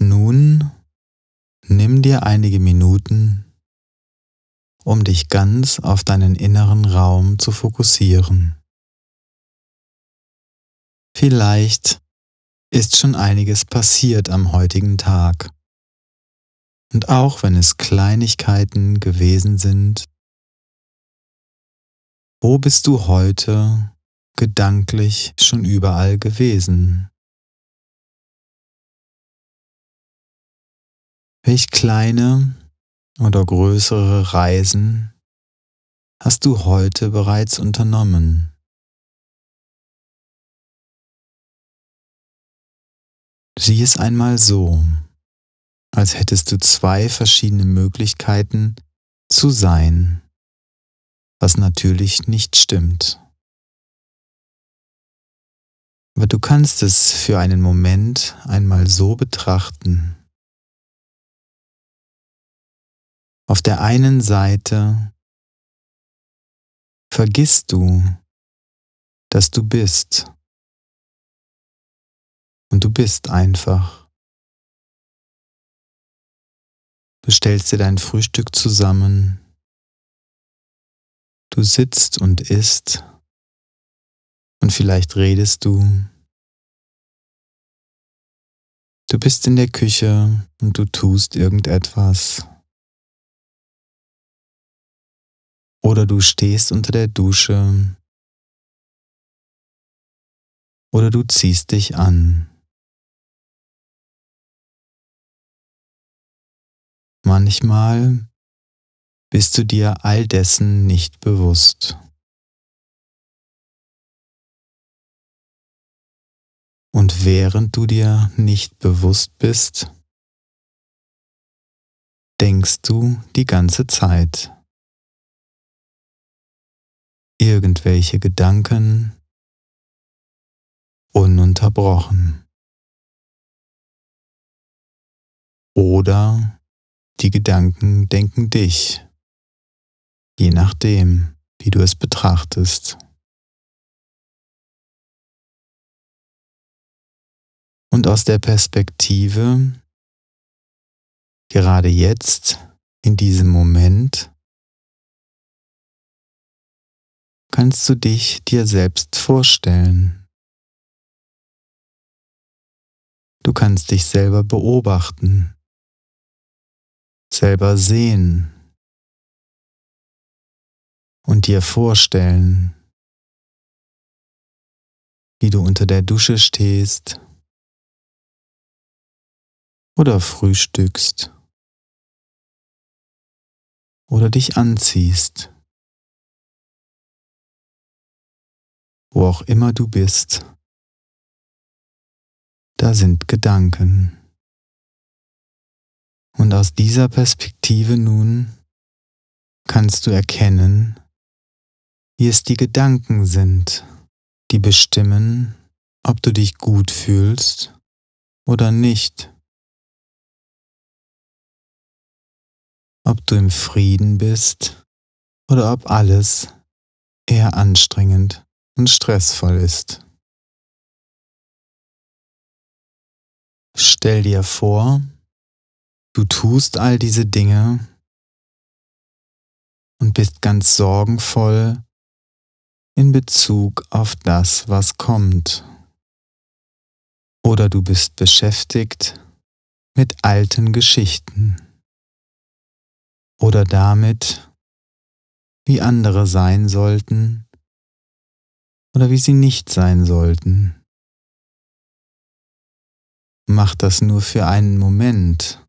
nun nimm dir einige Minuten, um dich ganz auf deinen inneren Raum zu fokussieren. Vielleicht ist schon einiges passiert am heutigen Tag. Und auch wenn es Kleinigkeiten gewesen sind, wo bist du heute gedanklich schon überall gewesen? Welch kleine oder größere Reisen hast du heute bereits unternommen? Sieh es einmal so, als hättest du zwei verschiedene Möglichkeiten zu sein, was natürlich nicht stimmt. Aber du kannst es für einen Moment einmal so betrachten. Auf der einen Seite vergisst du, dass du bist. Und du bist einfach. Du stellst dir dein Frühstück zusammen. Du sitzt und isst. Und vielleicht redest du. Du bist in der Küche und du tust irgendetwas. Oder du stehst unter der Dusche. Oder du ziehst dich an. Manchmal bist du dir all dessen nicht bewusst. Und während du dir nicht bewusst bist, denkst du die ganze Zeit irgendwelche Gedanken ununterbrochen. Oder die Gedanken denken dich, je nachdem, wie du es betrachtest. Und aus der Perspektive, gerade jetzt, in diesem Moment, kannst du dich dir selbst vorstellen. Du kannst dich selber beobachten, selber sehen und dir vorstellen, wie du unter der Dusche stehst oder frühstückst oder dich anziehst. wo auch immer du bist, da sind Gedanken. Und aus dieser Perspektive nun kannst du erkennen, wie es die Gedanken sind, die bestimmen, ob du dich gut fühlst oder nicht, ob du im Frieden bist oder ob alles eher anstrengend ein Stressfall ist. Stell dir vor, du tust all diese Dinge und bist ganz sorgenvoll in Bezug auf das, was kommt. Oder du bist beschäftigt mit alten Geschichten oder damit, wie andere sein sollten oder wie sie nicht sein sollten. Mach das nur für einen Moment,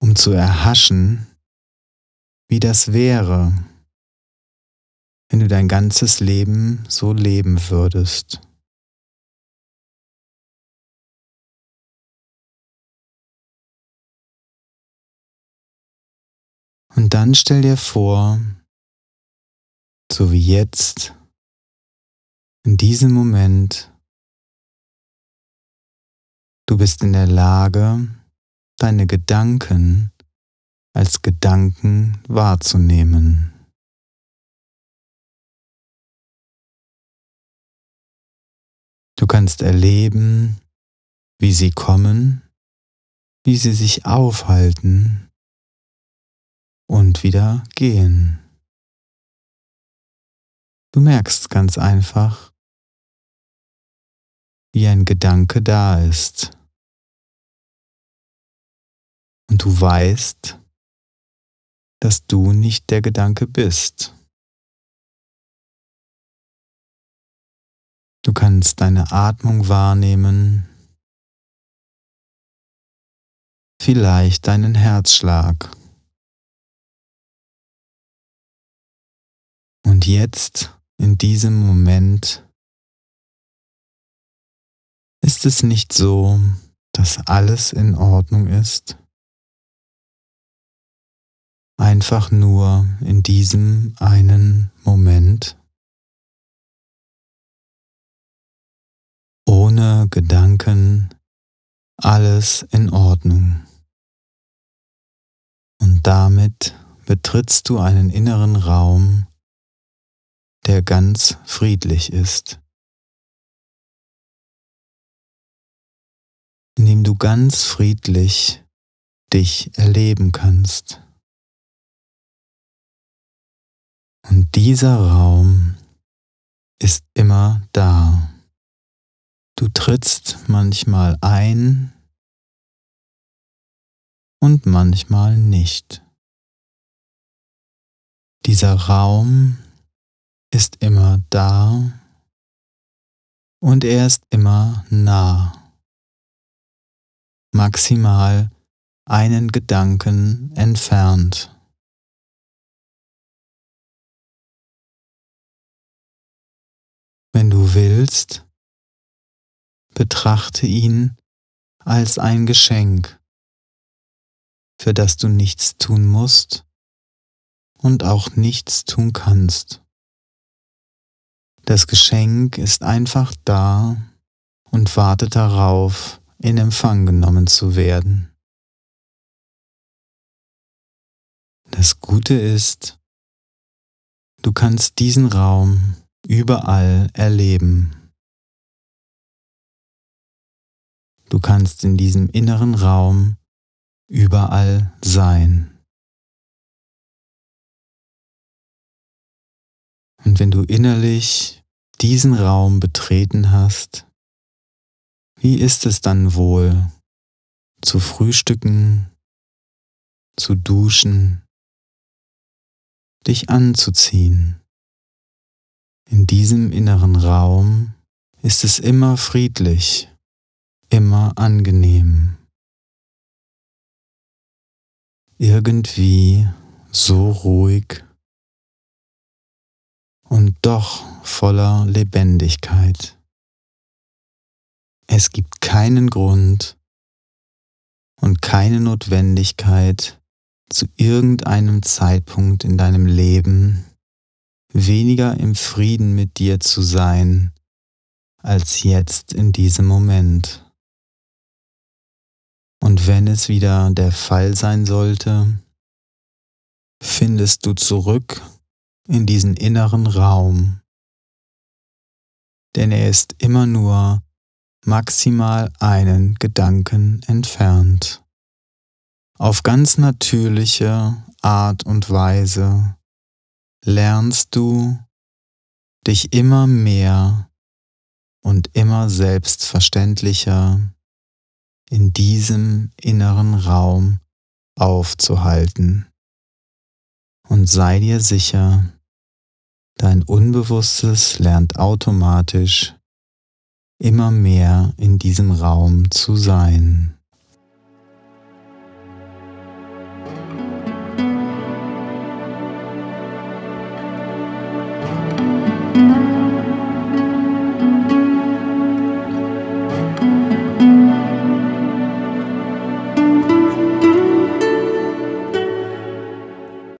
um zu erhaschen, wie das wäre, wenn du dein ganzes Leben so leben würdest. Und dann stell dir vor, so wie jetzt, in diesem Moment, du bist in der Lage, deine Gedanken als Gedanken wahrzunehmen. Du kannst erleben, wie sie kommen, wie sie sich aufhalten und wieder gehen. Du merkst ganz einfach, wie ein Gedanke da ist. Und du weißt, dass du nicht der Gedanke bist. Du kannst deine Atmung wahrnehmen, vielleicht deinen Herzschlag. Und jetzt in diesem Moment ist es nicht so, dass alles in Ordnung ist, einfach nur in diesem einen Moment, ohne Gedanken, alles in Ordnung. Und damit betrittst du einen inneren Raum, der ganz friedlich ist. Indem du ganz friedlich dich erleben kannst. Und dieser Raum ist immer da. Du trittst manchmal ein und manchmal nicht. Dieser Raum ist ist immer da und er ist immer nah. Maximal einen Gedanken entfernt. Wenn du willst, betrachte ihn als ein Geschenk, für das du nichts tun musst und auch nichts tun kannst. Das Geschenk ist einfach da und wartet darauf, in Empfang genommen zu werden. Das Gute ist, du kannst diesen Raum überall erleben. Du kannst in diesem inneren Raum überall sein. Und wenn du innerlich diesen Raum betreten hast, wie ist es dann wohl zu frühstücken, zu duschen, dich anzuziehen? In diesem inneren Raum ist es immer friedlich, immer angenehm. Irgendwie so ruhig und doch voller Lebendigkeit. Es gibt keinen Grund und keine Notwendigkeit, zu irgendeinem Zeitpunkt in deinem Leben weniger im Frieden mit dir zu sein, als jetzt in diesem Moment. Und wenn es wieder der Fall sein sollte, findest du zurück in diesen inneren Raum. Denn er ist immer nur maximal einen Gedanken entfernt. Auf ganz natürliche Art und Weise lernst du, dich immer mehr und immer selbstverständlicher in diesem inneren Raum aufzuhalten. Und sei dir sicher, Dein Unbewusstes lernt automatisch immer mehr in diesem Raum zu sein.